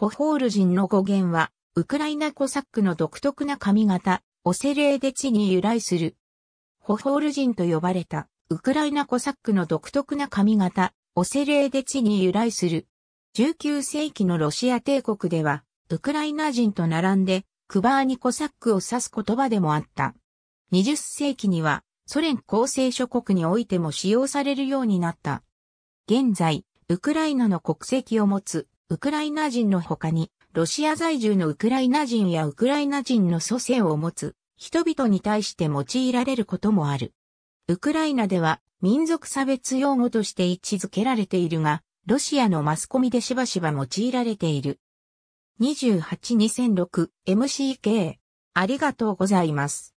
ホホール人の語源は、ウクライナコサックの独特な髪型、オセレーデチに由来する。ホホール人と呼ばれた、ウクライナコサックの独特な髪型、オセレーデチに由来する。19世紀のロシア帝国では、ウクライナ人と並んで、クバーニコサックを指す言葉でもあった。20世紀には、ソ連構成諸国においても使用されるようになった。現在、ウクライナの国籍を持つウクライナ人の他に、ロシア在住のウクライナ人やウクライナ人の祖先を持つ人々に対して用いられることもある。ウクライナでは民族差別用語として位置づけられているが、ロシアのマスコミでしばしば用いられている。28-2006MCK ありがとうございます。